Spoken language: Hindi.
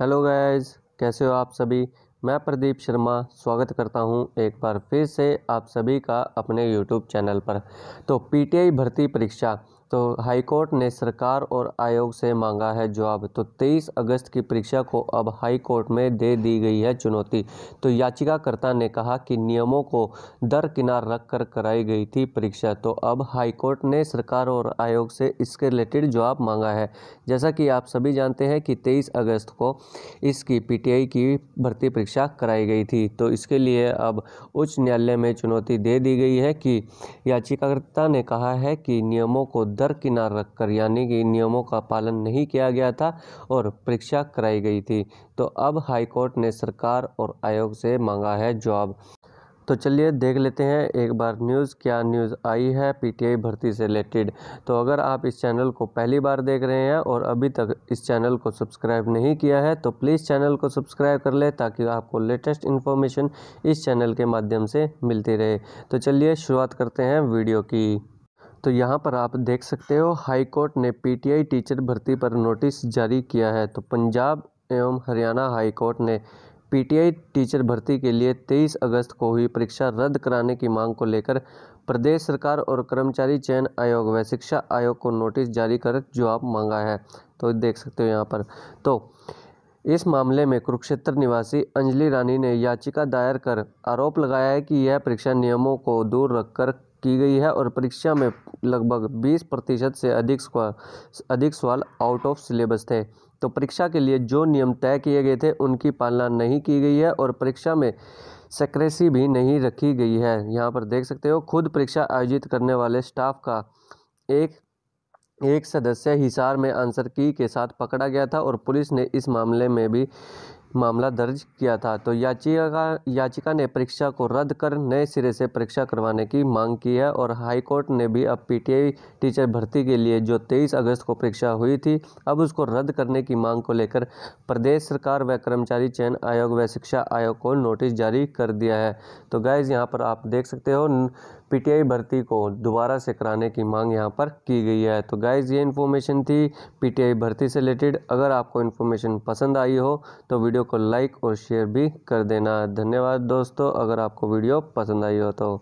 हेलो गाइस कैसे हो आप सभी मैं प्रदीप शर्मा स्वागत करता हूं एक बार फिर से आप सभी का अपने यूट्यूब चैनल पर तो पीटीआई भर्ती परीक्षा तो हाईकोर्ट ने सरकार और आयोग से मांगा है जवाब तो 23 अगस्त की परीक्षा को अब हाईकोर्ट में दे दी गई है चुनौती तो याचिकाकर्ता ने कहा कि नियमों को दरकिनार रख कर कराई गई थी परीक्षा तो अब हाईकोर्ट ने सरकार और आयोग से इसके रिलेटेड जवाब मांगा है जैसा कि आप सभी जानते हैं कि तेईस अगस्त को इसकी पी की भर्ती परीक्षा कराई गई थी तो इसके लिए अब उच्च न्यायालय में चुनौती दे दी गई है कि याचिकाकर्ता ने कहा है कि नियमों को दरकिनार रखकर यानी कि नियमों का पालन नहीं किया गया था और परीक्षा कराई गई थी तो अब हाईकोर्ट ने सरकार और आयोग से मांगा है जवाब तो चलिए देख लेते हैं एक बार न्यूज़ क्या न्यूज़ आई है पीटीआई भर्ती से रिलेटेड तो अगर आप इस चैनल को पहली बार देख रहे हैं और अभी तक इस चैनल को सब्सक्राइब नहीं किया है तो प्लीज़ चैनल को सब्सक्राइब कर ले ताकि आपको लेटेस्ट इन्फॉर्मेशन इस चैनल के माध्यम से मिलती रहे तो चलिए शुरुआत करते हैं वीडियो की तो यहाँ पर आप देख सकते हो हाई कोर्ट ने पीटीआई टीचर भर्ती पर नोटिस जारी किया है तो पंजाब एवं हरियाणा हाई कोर्ट ने पीटीआई टीचर भर्ती के लिए 23 अगस्त को हुई परीक्षा रद्द कराने की मांग को लेकर प्रदेश सरकार और कर्मचारी चयन आयोग व शिक्षा आयोग को नोटिस जारी कर जवाब मांगा है तो देख सकते हो यहाँ पर तो इस मामले में कुरुक्षेत्र निवासी अंजलि रानी ने याचिका दायर कर आरोप लगाया है कि यह परीक्षा नियमों को दूर रखकर की गई है और परीक्षा में लगभग 20 प्रतिशत से अधिक अधिक सवाल आउट ऑफ सिलेबस थे तो परीक्षा के लिए जो नियम तय किए गए थे उनकी पालना नहीं की गई है और परीक्षा में सेक्रेसी भी नहीं रखी गई है यहाँ पर देख सकते हो खुद परीक्षा आयोजित करने वाले स्टाफ का एक एक सदस्य हिसार में आंसर की के साथ पकड़ा गया था और पुलिस ने इस मामले में भी मामला दर्ज किया था तो याचिका याचिका ने परीक्षा को रद्द कर नए सिरे से परीक्षा करवाने की मांग की है और हाईकोर्ट ने भी अब पीटीआई टीचर भर्ती के लिए जो 23 अगस्त को परीक्षा हुई थी अब उसको रद्द करने की मांग को लेकर प्रदेश सरकार व कर्मचारी चयन आयोग व शिक्षा आयोग को नोटिस जारी कर दिया है तो गाइज यहाँ पर आप देख सकते हो पीटीआई भर्ती को दोबारा से कराने की मांग यहाँ पर की गई है तो गाइज ये इन्फॉर्मेशन थी पीटीआई भर्ती से रिलेटेड अगर आपको इन्फॉर्मेशन पसंद आई हो तो वीडियो वीडियो को लाइक और शेयर भी कर देना धन्यवाद दोस्तों अगर आपको वीडियो पसंद आई हो तो